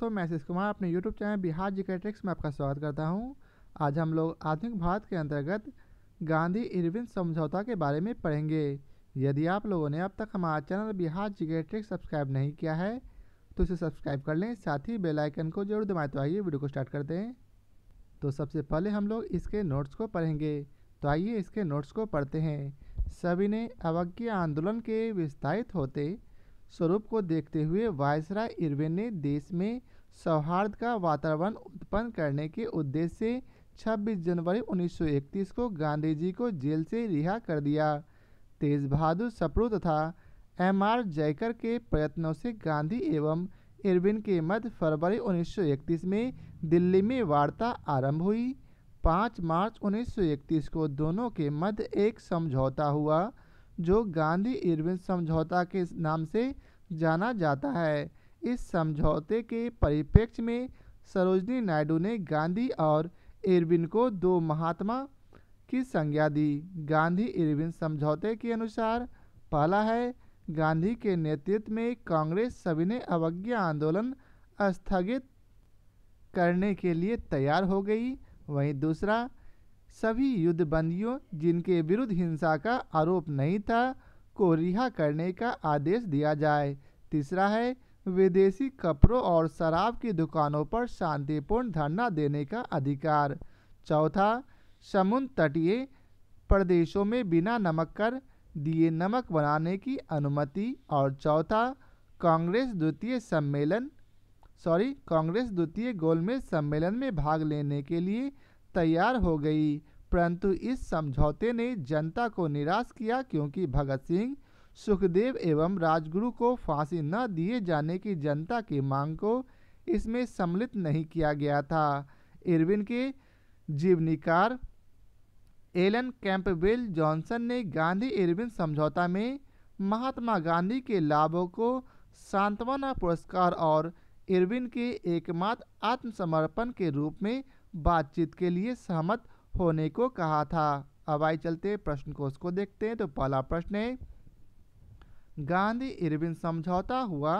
दोस्तों मैं शिश कुमार अपने यूट्यूब चैनल बिहार जी में आपका स्वागत करता हूं आज हम लोग आधुनिक भारत के अंतर्गत गांधी इरविन समझौता के बारे में पढ़ेंगे यदि आप लोगों ने अब तक हमारा चैनल बिहार जी सब्सक्राइब नहीं किया है तो इसे सब्सक्राइब कर लें साथ ही बेलाइकन को जरूर दबाएँ तो आइए वीडियो को स्टार्ट कर दें तो सबसे पहले हम लोग इसके नोट्स को पढ़ेंगे तो आइए इसके नोट्स को पढ़ते हैं सभी ने अवज्ञा आंदोलन के विस्तारित होते स्वरूप को देखते हुए वायसराय इरविन ने देश में सौहार्द का वातावरण उत्पन्न करने के उद्देश्य से 26 जनवरी 1931 को गांधी जी को जेल से रिहा कर दिया तेज बहादुर सप्रू तथा एम आर जयकर के प्रयत्नों से गांधी एवं इरविन के मध्य फरवरी 1931 में दिल्ली में वार्ता आरंभ हुई 5 मार्च 1931 को दोनों के मध्य एक समझौता हुआ जो गांधी इरविन समझौता के नाम से जाना जाता है इस समझौते के परिप्रेक्ष्य में सरोजनी नायडू ने गांधी और इरविन को दो महात्मा की संज्ञा दी गांधी इरविन समझौते के अनुसार पहला है गांधी के नेतृत्व में कांग्रेस सविनय अवज्ञा आंदोलन स्थगित करने के लिए तैयार हो गई वहीं दूसरा सभी युद्धबंदियों जिनके विरुद्ध हिंसा का आरोप नहीं था को रिहा करने का आदेश दिया जाए तीसरा है विदेशी कपड़ों और शराब की दुकानों पर शांतिपूर्ण धरना देने का अधिकार चौथा समुद्र तटीय प्रदेशों में बिना नमक कर दिए नमक बनाने की अनुमति और चौथा कांग्रेस द्वितीय सम्मेलन सॉरी कांग्रेस द्वितीय गोलमेज सम्मेलन में भाग लेने के लिए तैयार हो गई परंतु इस समझौते ने जनता को निराश किया क्योंकि भगत सिंह सुखदेव एवं राजगुरु को फांसी न दिए जाने की जनता की मांग को इसमें सम्मिलित नहीं किया गया था इरविन के जीवनीकार एलन कैंपबेल जॉनसन ने गांधी इरविन समझौता में महात्मा गांधी के लाभों को सांत्वना पुरस्कार और इरविन के एकमात्र आत्मसमर्पण के रूप में बातचीत के लिए सहमत होने को कहा था अब आई चलते प्रश्न को उसको देखते हैं तो पहला प्रश्न है गांधी इरविन समझौता हुआ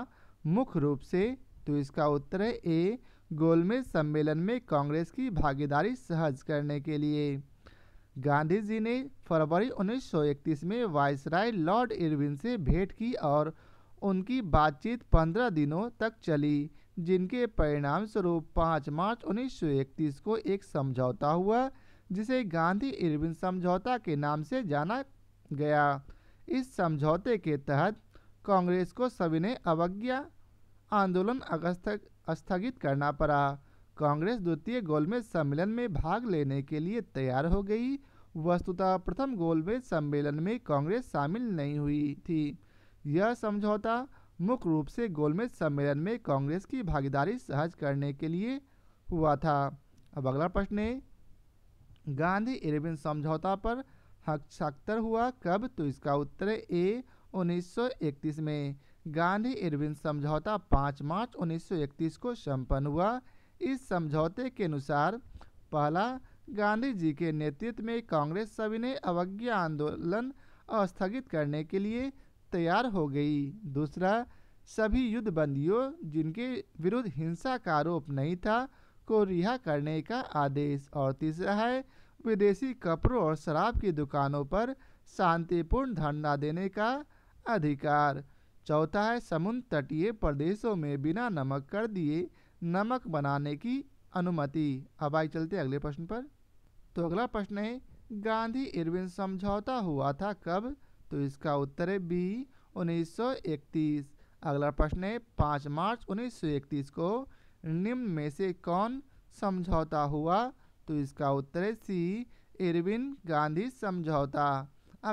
मुख्य रूप से तो इसका उत्तर है ए गोलमेज सम्मेलन में कांग्रेस की भागीदारी सहज करने के लिए गांधी जी ने फरवरी 1931 में वायसराय लॉर्ड इरविन से भेंट की और उनकी बातचीत 15 दिनों तक चली जिनके परिणाम स्वरूप पाँच मार्च उन्नीस को एक समझौता हुआ जिसे गांधी इरविन समझौता के नाम से जाना गया इस समझौते के तहत कांग्रेस को सविनय अवज्ञा आंदोलन अगस्त स्थगित करना पड़ा कांग्रेस द्वितीय गोलमेज सम्मेलन में भाग लेने के लिए तैयार हो गई वस्तुतः प्रथम गोलमेज सम्मेलन में कांग्रेस शामिल नहीं हुई थी यह समझौता मुख्य रूप से गोलमेज सम्मेलन में कांग्रेस की भागीदारी सहज करने के लिए हुआ था अब अगला प्रश्न है गांधी इरविन समझौता पर हस्ताक्षर हुआ कब तो इसका उत्तर ए 1931 में गांधी इरविन समझौता 5 मार्च 1931 को संपन्न हुआ इस समझौते के अनुसार पहला गांधी जी के नेतृत्व में कांग्रेस सभी ने अवज्ञा आंदोलन स्थगित करने के लिए तैयार हो गई दूसरा सभी युद्ध बंदियों जिनके विरुद्ध हिंसा का आरोप नहीं था को रिहा करने का आदेश और तीसरा है विदेशी कपड़ों और शराब की दुकानों पर शांतिपूर्ण धरना देने का अधिकार चौथा है समुद्र तटीय प्रदेशों में बिना नमक कर दिए नमक बनाने की अनुमति अब आई चलते अगले प्रश्न पर तो अगला प्रश्न है गांधी इरविन समझौता हुआ था कब तो इसका उत्तर है बी 1931 अगला प्रश्न है पाँच मार्च 1931 को निम्न में से कौन समझौता हुआ तो इसका उत्तर है सी इरविन गांधी समझौता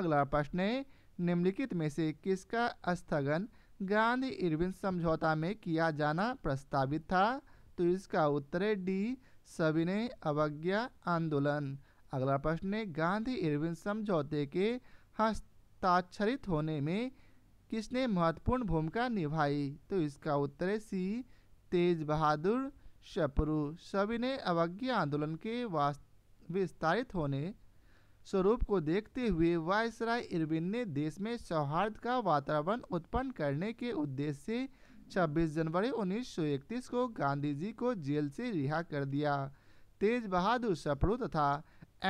अगला प्रश्न है निम्नलिखित में से किसका स्थगन गांधी इरविन समझौता में किया जाना प्रस्तावित था तो इसका उत्तर है डी सविनय अवज्ञा आंदोलन अगला प्रश्न है गांधी इरविन समझौते के हस्त हस्ताक्षरित होने में किसने महत्वपूर्ण भूमिका निभाई तो इसका उत्तर है सी तेज बहादुर शपरू सभी ने अवज्ञा आंदोलन के विस्तारित होने स्वरूप को देखते हुए वायसराय इरविन ने देश में सौहार्द का वातावरण उत्पन्न करने के उद्देश्य से 26 जनवरी 1931 को गांधी जी को जेल से रिहा कर दिया तेज बहादुर सपरू तथा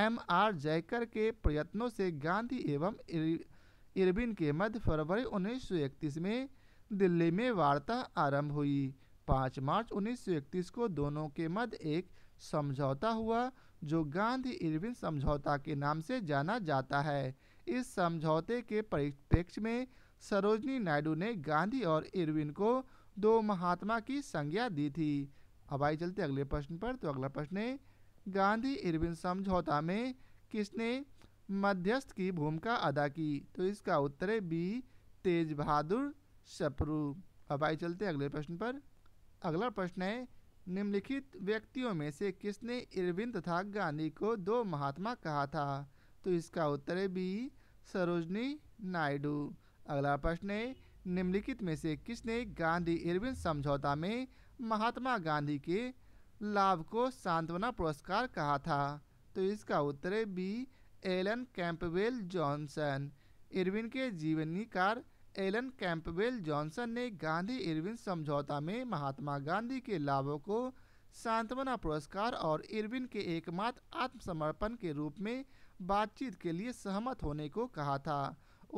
एम आर जयकर के प्रयत्नों से गांधी एवं इर... इरविन के मध्य फरवरी 1931 में दिल्ली में वार्ता आरंभ हुई 5 मार्च 1931 को दोनों के मध्य एक समझौता हुआ जो गांधी इरविन समझौता के नाम से जाना जाता है इस समझौते के परिप्रेक्ष्य में सरोजनी नायडू ने गांधी और इरविन को दो महात्मा की संज्ञा दी थी अब आई चलते अगले प्रश्न पर तो अगला प्रश्न है गांधी इरविन समझौता में किसने मध्यस्थ की भूमिका अदा की तो इसका उत्तर है बी तेज बहादुर शपरू अब आई चलते हैं अगले प्रश्न पर अगला प्रश्न है निम्नलिखित व्यक्तियों में से किसने इरविन तथा गांधी को दो महात्मा कहा था तो इसका उत्तर है बी सरोजनी नायडू अगला प्रश्न है निम्नलिखित में से किसने गांधी इरविन समझौता में महात्मा गांधी के लाभ को सांत्वना पुरस्कार कहा था तो इसका उत्तर है B Alan Campbell Johnson Irwin के जीवनीकार एलन कैंपवेल जॉनसन ने गांधी इरविन समझौता में महात्मा गांधी के लाभों को सांत्वना पुरस्कार और इरविन के एकमात्र आत्मसमर्पण के रूप में बातचीत के लिए सहमत होने को कहा था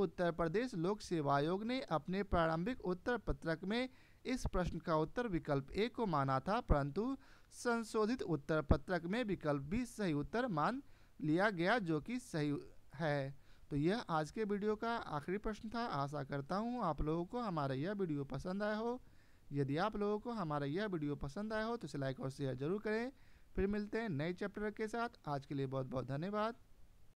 उत्तर प्रदेश लोक सेवा आयोग ने अपने प्रारंभिक उत्तर पत्रक में इस प्रश्न का उत्तर विकल्प ए को माना था परंतु संशोधित उत्तर पत्रक में विकल्प बी सही उत्तर मान लिया गया जो कि सही है तो यह आज के वीडियो का आखिरी प्रश्न था आशा करता हूँ आप लोगों को हमारा यह वीडियो पसंद आया हो यदि आप लोगों को हमारा यह वीडियो पसंद आया हो तो इसे लाइक और शेयर जरूर करें फिर मिलते हैं नए चैप्टर के साथ आज के लिए बहुत बहुत धन्यवाद